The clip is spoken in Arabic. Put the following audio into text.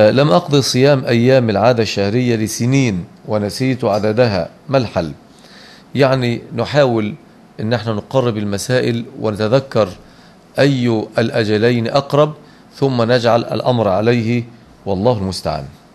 لم أقضي صيام أيام العادة الشهرية لسنين ونسيت عددها ما الحل يعني نحاول أن احنا نقرب المسائل ونتذكر أي الأجلين أقرب ثم نجعل الأمر عليه والله المستعان